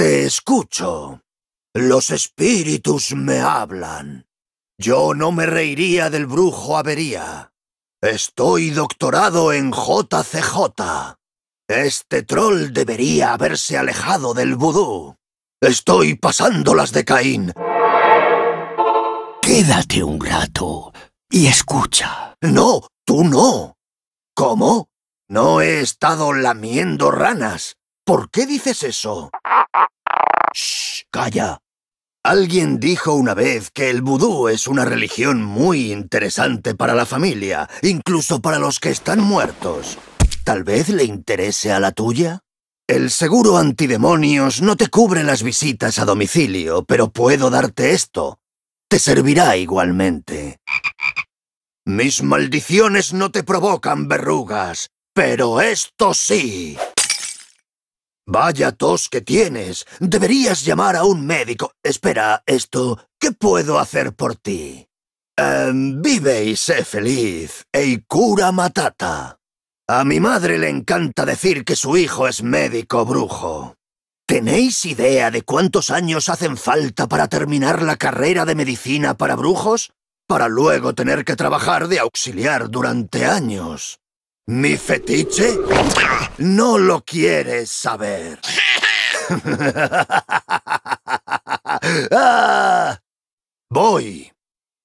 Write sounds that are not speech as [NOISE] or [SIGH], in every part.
Te escucho. Los espíritus me hablan. Yo no me reiría del brujo avería. Estoy doctorado en JCJ. Este troll debería haberse alejado del vudú. Estoy pasando las de Caín. Quédate un rato y escucha. No, tú no. ¿Cómo? No he estado lamiendo ranas. ¿Por qué dices eso? ¡Shh! ¡Calla! Alguien dijo una vez que el vudú es una religión muy interesante para la familia, incluso para los que están muertos. ¿Tal vez le interese a la tuya? El seguro antidemonios no te cubre las visitas a domicilio, pero puedo darte esto. Te servirá igualmente. Mis maldiciones no te provocan verrugas, pero esto sí. Vaya tos que tienes. Deberías llamar a un médico. Espera, esto, ¿qué puedo hacer por ti? Em, vive y sé feliz. Ei cura matata. A mi madre le encanta decir que su hijo es médico brujo. ¿Tenéis idea de cuántos años hacen falta para terminar la carrera de medicina para brujos? Para luego tener que trabajar de auxiliar durante años. ¿Mi fetiche? No lo quieres saber. [LAUGHS] voy.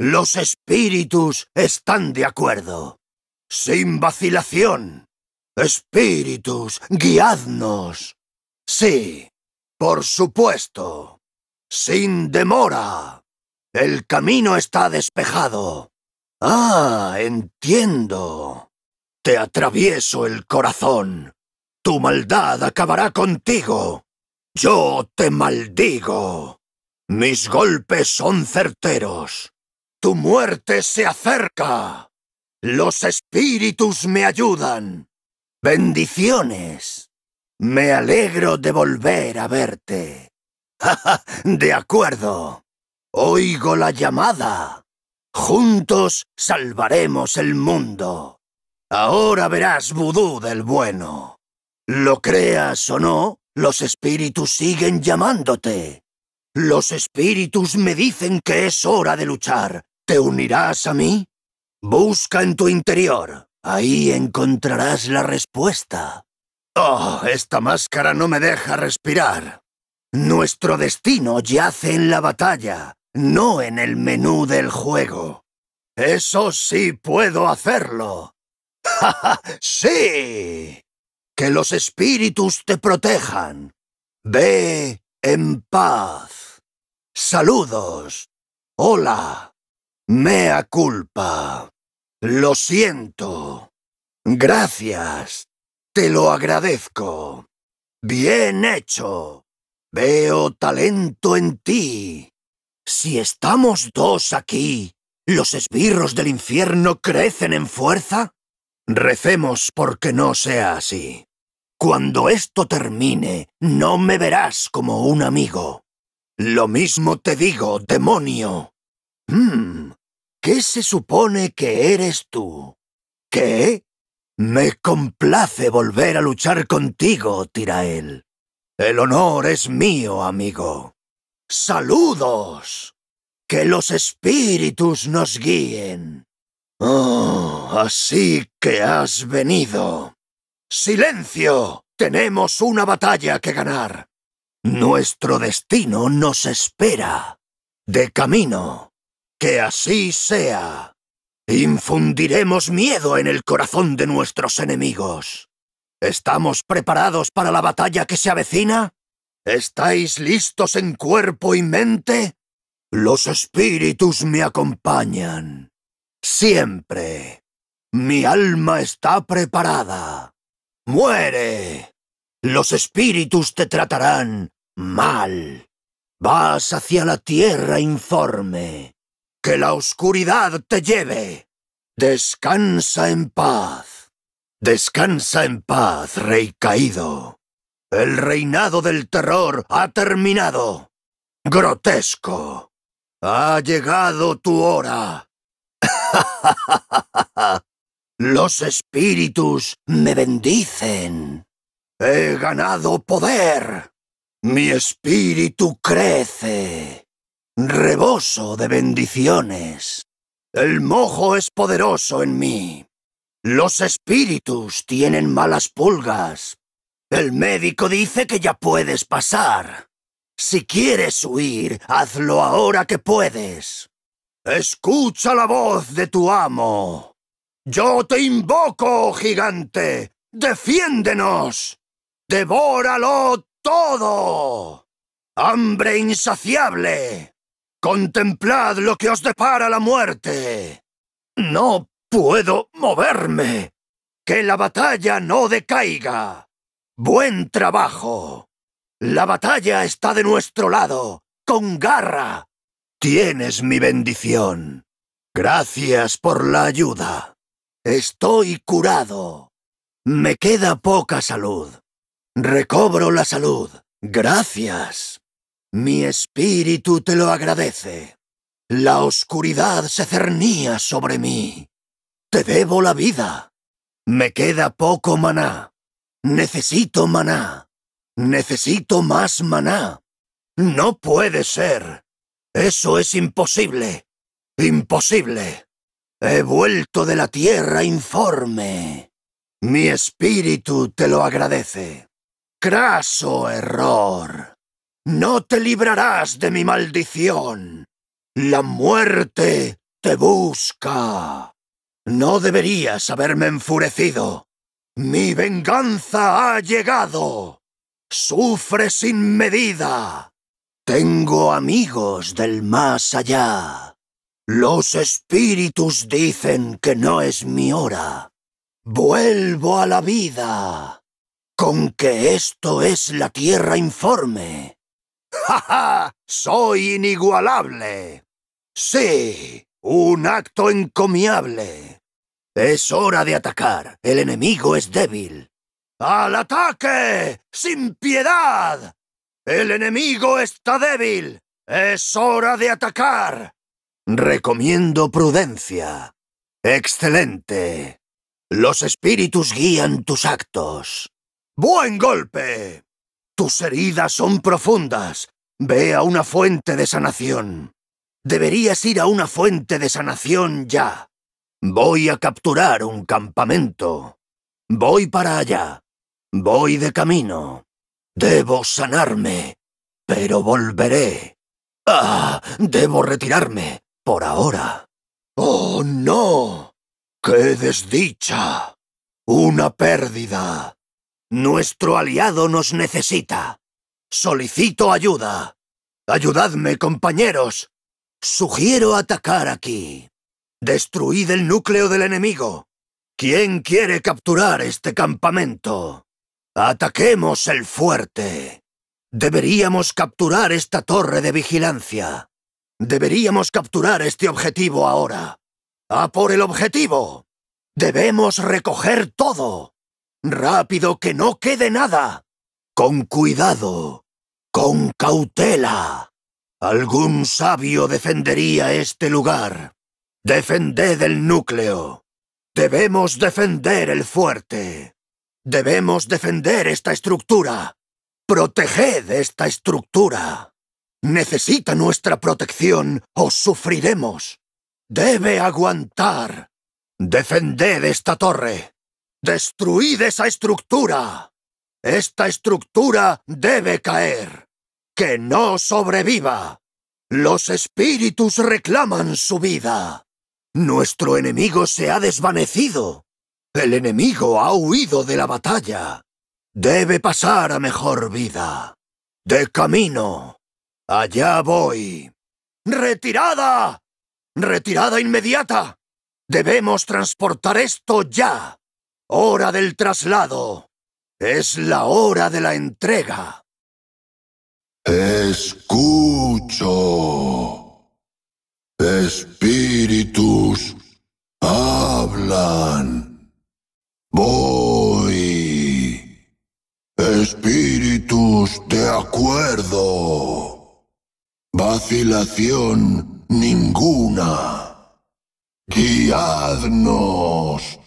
Los espíritus están de acuerdo. Sin vacilación. Espíritus, guiadnos. Sí, por supuesto. Sin demora. El camino está despejado. Ah, entiendo. Te atravieso el corazón. Tu maldad acabará contigo. Yo te maldigo. Mis golpes son certeros. Tu muerte se acerca. Los espíritus me ayudan. Bendiciones. Me alegro de volver a verte. [LAUGHS] de acuerdo. Oigo la llamada. Juntos salvaremos el mundo. Ahora verás vudú del bueno. Lo creas o no, los espíritus siguen llamándote. Los espíritus me dicen que es hora de luchar. ¿Te unirás a mí? Busca en tu interior. Ahí encontrarás la respuesta. Oh, esta máscara no me deja respirar. Nuestro destino yace en la batalla, no en el menú del juego. Eso sí puedo hacerlo. [LAUGHS] sí. Que los espíritus te protejan. Ve en paz. Saludos. Hola. Mea culpa. Lo siento. Gracias. Te lo agradezco. Bien hecho. Veo talento en ti. Si estamos dos aquí, ¿los esbirros del infierno crecen en fuerza? Recemos porque no sea así. Cuando esto termine, no me verás como un amigo. Lo mismo te digo, demonio. Hmm, ¿Qué se supone que eres tú? ¿Qué? Me complace volver a luchar contigo, Tirael. El honor es mío, amigo. ¡Saludos! Que los espíritus nos guíen. Oh, así que has venido. ¡Silencio! Tenemos una batalla que ganar. Nuestro destino nos espera. De camino. Que así sea. Infundiremos miedo en el corazón de nuestros enemigos. ¿Estamos preparados para la batalla que se avecina? ¿Estáis listos en cuerpo y mente? Los espíritus me acompañan siempre. Mi alma está preparada. Muere. Los espíritus te tratarán mal. Vas hacia la tierra informe. Que la oscuridad te lleve. Descansa en paz. Descansa en paz, rey caído. El reinado del terror ha terminado. Grotesco. Ha llegado tu hora. [LAUGHS] Los espíritus me bendicen. He ganado poder. Mi espíritu crece. Reboso de bendiciones. El mojo es poderoso en mí. Los espíritus tienen malas pulgas. El médico dice que ya puedes pasar. Si quieres huir, hazlo ahora que puedes. Escucha la voz de tu amo. Yo te invoco, gigante. Defiéndenos. Devóralo todo. Hambre insaciable. Contemplad lo que os depara la muerte. No puedo moverme. Que la batalla no decaiga. Buen trabajo. La batalla está de nuestro lado, con garra, Tienes mi bendición. Gracias por la ayuda. Estoy curado. Me queda poca salud. Recobro la salud. Gracias. Mi espíritu te lo agradece. La oscuridad se cernía sobre mí. Te debo la vida. Me queda poco maná. Necesito maná. Necesito más maná. No puede ser. Eso es imposible. Imposible. He vuelto de la tierra informe. Mi espíritu te lo agradece. Craso error. No te librarás de mi maldición. La muerte te busca. No deberías haberme enfurecido. Mi venganza ha llegado. Sufre sin medida. Tengo amigos del más allá. Los espíritus dicen que no es mi hora. Vuelvo a la vida. Con que esto es la tierra informe. [LAUGHS] ¡Ja, ja! Soy inigualable. Sí, un acto encomiable. Es hora de atacar. El enemigo es débil. ¡Al ataque! ¡Sin piedad! El enemigo está débil. Es hora de atacar. Recomiendo prudencia. Excelente. Los espíritus guían tus actos. Buen golpe. Tus heridas son profundas. Ve a una fuente de sanación. Deberías ir a una fuente de sanación ya. Voy a capturar un campamento. Voy para allá. Voy de camino. Debo sanarme, pero volveré. Ah, debo retirarme, por ahora. ¡Oh, no! ¡Qué desdicha! Una pérdida. Nuestro aliado nos necesita. Solicito ayuda. Ayudadme, compañeros. Sugiero atacar aquí. Destruid el núcleo del enemigo. ¿Quién quiere capturar este campamento? ¡Ataquemos el fuerte! Deberíamos capturar esta torre de vigilancia. Deberíamos capturar este objetivo ahora. ¡A por el objetivo! Debemos recoger todo. Rápido, que no quede nada. Con cuidado. Con cautela. Algún sabio defendería este lugar. Defended el núcleo. Debemos defender el fuerte. Debemos defender esta estructura. Proteged esta estructura. Necesita nuestra protección o sufriremos. Debe aguantar. Defended esta torre. Destruid esa estructura. Esta estructura debe caer. Que no sobreviva. Los espíritus reclaman su vida. Nuestro enemigo se ha desvanecido. El enemigo ha huido de la batalla. Debe pasar a mejor vida. De camino. Allá voy. ¡Retirada! ¡Retirada inmediata! Debemos transportar esto ya. Hora del traslado. Es la hora de la entrega. Escucho. Espíritus hablan. Voy. Espíritus de acuerdo. Vacilación ninguna. Guiadnos.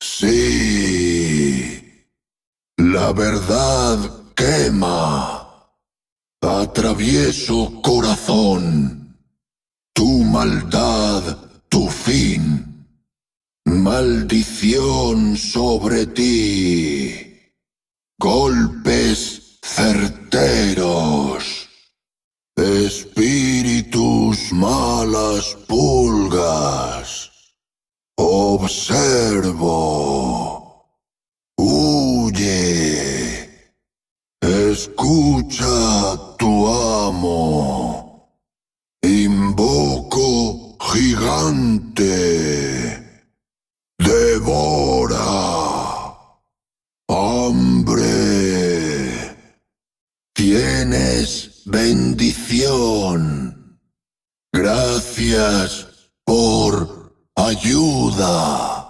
Sí. La verdad quema. Atravieso corazón. Tu maldad, tu fin maldición sobre ti. Golpes certeros. Espíritus malas pulgas. Observo. tienes bendición. Gracias por ayuda.